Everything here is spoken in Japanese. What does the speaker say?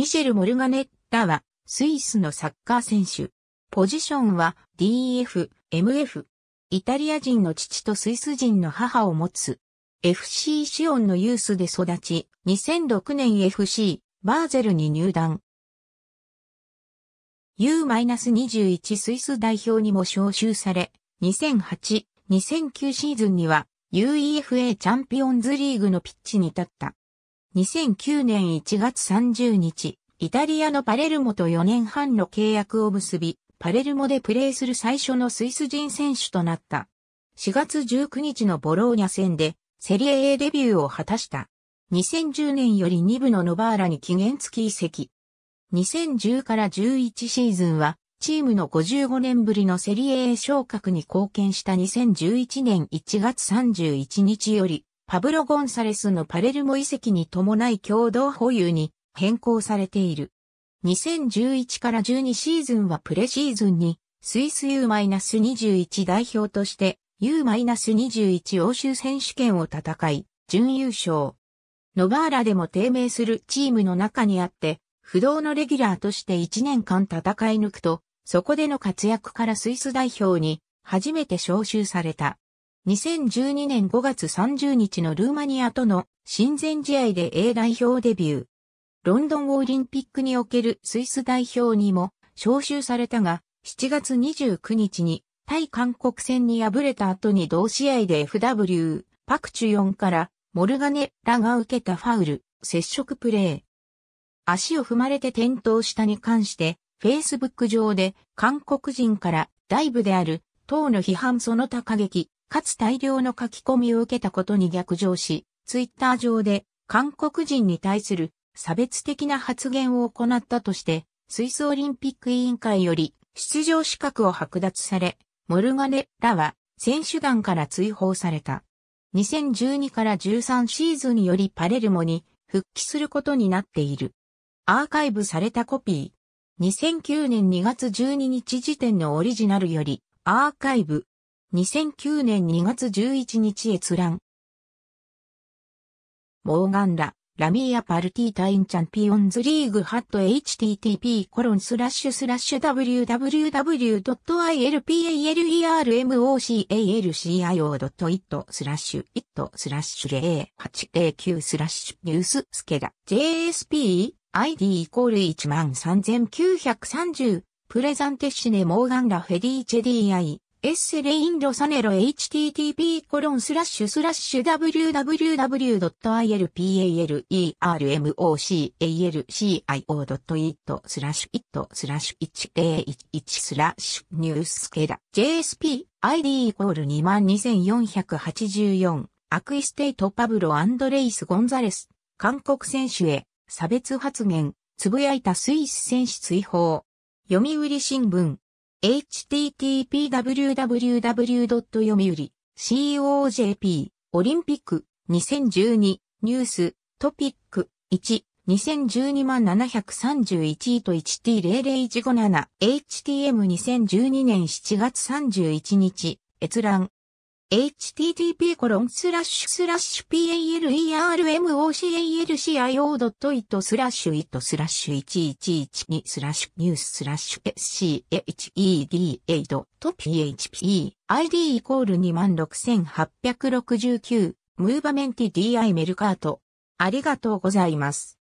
ミシェル・モルガネッタは、スイスのサッカー選手。ポジションは DF、MF。イタリア人の父とスイス人の母を持つ。FC シオンのユースで育ち、2006年 FC、バーゼルに入団。U-21 スイス代表にも招集され、2008、2009シーズンには UEFA チャンピオンズリーグのピッチに立った。2009年1月30日、イタリアのパレルモと4年半の契約を結び、パレルモでプレーする最初のスイス人選手となった。4月19日のボローニャ戦で、セリエ A デビューを果たした。2010年より2部のノバーラに期限付き移籍。2010から11シーズンは、チームの55年ぶりのセリエ A 昇格に貢献した2011年1月31日より、パブロ・ゴンサレスのパレルモ遺跡に伴い共同保有に変更されている。2011から12シーズンはプレシーズンにスイス U-21 代表として U-21 欧州選手権を戦い、準優勝。ノバーラでも低迷するチームの中にあって、不動のレギュラーとして1年間戦い抜くと、そこでの活躍からスイス代表に初めて招集された。2012年5月30日のルーマニアとの親善試合で A 代表デビュー。ロンドンオリンピックにおけるスイス代表にも招集されたが、7月29日に対韓国戦に敗れた後に同試合で FW、パクチュヨンからモルガネらが受けたファウル、接触プレー。足を踏まれて転倒したに関して、Facebook 上で韓国人からダイブである、等の批判その他過激、かつ大量の書き込みを受けたことに逆上し、ツイッター上で韓国人に対する差別的な発言を行ったとして、スイスオリンピック委員会より出場資格を剥奪され、モルガネらは選手団から追放された。2012から13シーズンによりパレルモに復帰することになっている。アーカイブされたコピー。2009年2月12日時点のオリジナルよりアーカイブ2009年2月11日閲覧。モーガンラ、ラミーアパルティータインチャンピオンズリーグハット http コロンスラッシュスラッシュ www.ilpalermocacio.it l スラッシュ it スラッシュ0809スラッシュニューススケが JSP ID イコール13930プレザンテシネモーガンラフェディチェディアイエッセレインドサネロ http コロンスラッシュスラッシュ www.ilpalermoc.alcio.it スラッシュ it スラッシュ101スラッシュニュースケラ JSP ID イコール22484アクイステイトパブロ・アンドレイス・ゴンザレス韓国選手へ差別発言つぶやいたスイス選手追放読売新聞 http://www. 読売 COJP オリンピック2012ニューストピック1 2012万731位と 1T00157HTM2012 年7月31日閲覧 http palermocalcio.it it 1112スラッ s schedh.php id イコール26869ムーバメンティ DI メルカートありがとうございます。